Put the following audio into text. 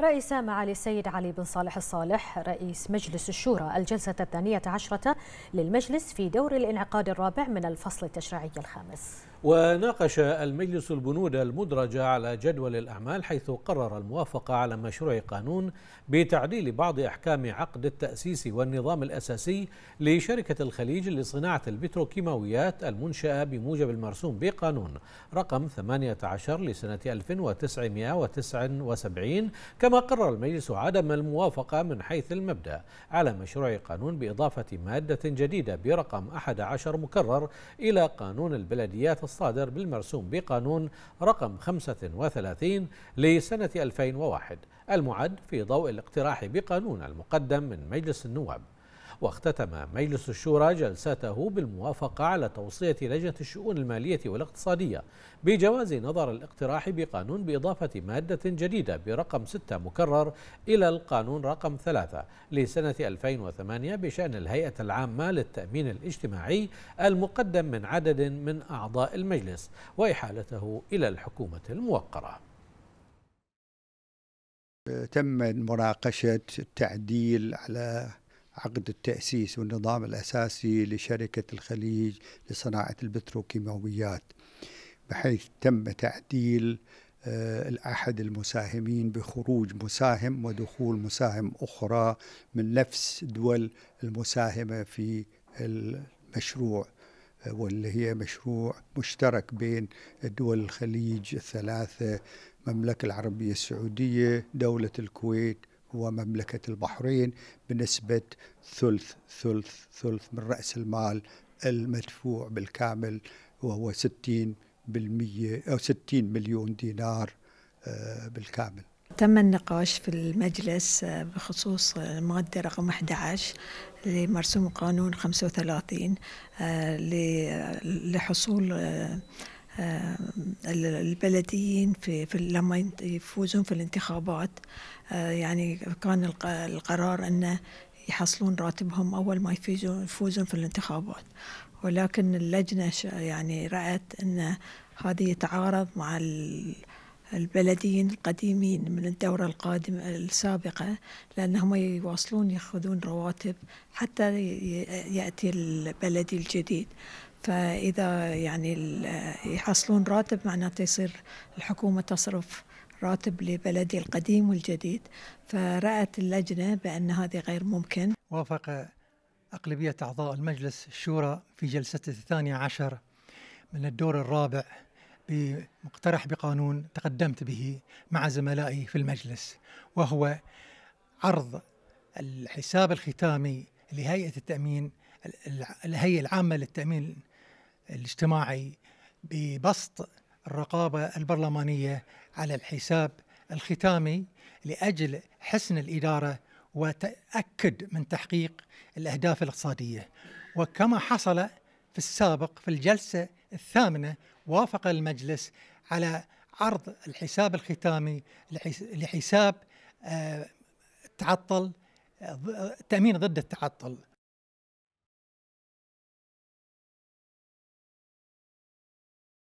رئيس معالي السيد علي بن صالح الصالح رئيس مجلس الشورى الجلسة الثانية عشرة للمجلس في دور الانعقاد الرابع من الفصل التشريعي الخامس وناقش المجلس البنود المدرجة على جدول الأعمال حيث قرر الموافقة على مشروع قانون بتعديل بعض أحكام عقد التأسيس والنظام الأساسي لشركة الخليج لصناعة البتروكيماويات المنشأة بموجب المرسوم بقانون رقم 18 لسنة 1979 كما قرر المجلس عدم الموافقة من حيث المبدأ على مشروع قانون بإضافة مادة جديدة برقم 11 مكرر إلى قانون البلديات الصادر بالمرسوم بقانون رقم 35 لسنة 2001 المعد في ضوء الاقتراح بقانون المقدم من مجلس النواب واختتم مجلس الشورى جلسته بالموافقة على توصية لجنة الشؤون المالية والاقتصادية بجواز نظر الاقتراح بقانون بإضافة مادة جديدة برقم 6 مكرر إلى القانون رقم 3 لسنة 2008 بشأن الهيئة العامة للتأمين الاجتماعي المقدم من عدد من أعضاء المجلس وإحالته إلى الحكومة الموقرة تم مناقشة التعديل على عقد التأسيس والنظام الأساسي لشركة الخليج لصناعة البتروكيماويات بحيث تم تعديل آه، أحد المساهمين بخروج مساهم ودخول مساهم أخرى من نفس دول المساهمة في المشروع آه، واللي هي مشروع مشترك بين دول الخليج الثلاثة المملكة العربية السعودية دولة الكويت ومملكة البحرين بنسبة ثلث ثلث ثلث من رأس المال المدفوع بالكامل وهو 60 أو 60 مليون دينار آه، بالكامل تم النقاش في المجلس آه، بخصوص المادة رقم 11 لمرسوم قانون 35 آه، لحصول آه، البلديين في, في لما يفوزون في الانتخابات آه، يعني كان القرار أن يحصلون راتبهم أول ما يفوزون, يفوزون في الانتخابات ولكن اللجنة يعني رأت أن هذه يتعارض مع البلديين القديمين من الدورة القادمة السابقة لأنهم يواصلون يأخذون رواتب حتى يأتي البلدي الجديد فإذا يعني يحصلون راتب معناته يصير الحكومة تصرف راتب لبلدي القديم والجديد فرأت اللجنة بأن هذا غير ممكن وافق أغلبية أعضاء المجلس الشورى في جلسته الثانية عشر من الدور الرابع بمقترح بقانون تقدمت به مع زملائي في المجلس وهو عرض الحساب الختامي لهيئة التأمين الهيئة العامة للتأمين الاجتماعي ببسط الرقابة البرلمانية على الحساب الختامي لأجل حسن الإدارة وتأكد من تحقيق الأهداف الاقتصادية وكما حصل في السابق في الجلسة الثامنة وافق المجلس على عرض الحساب الختامي لحساب آه، تعطل آه، تأمين ضد التعطل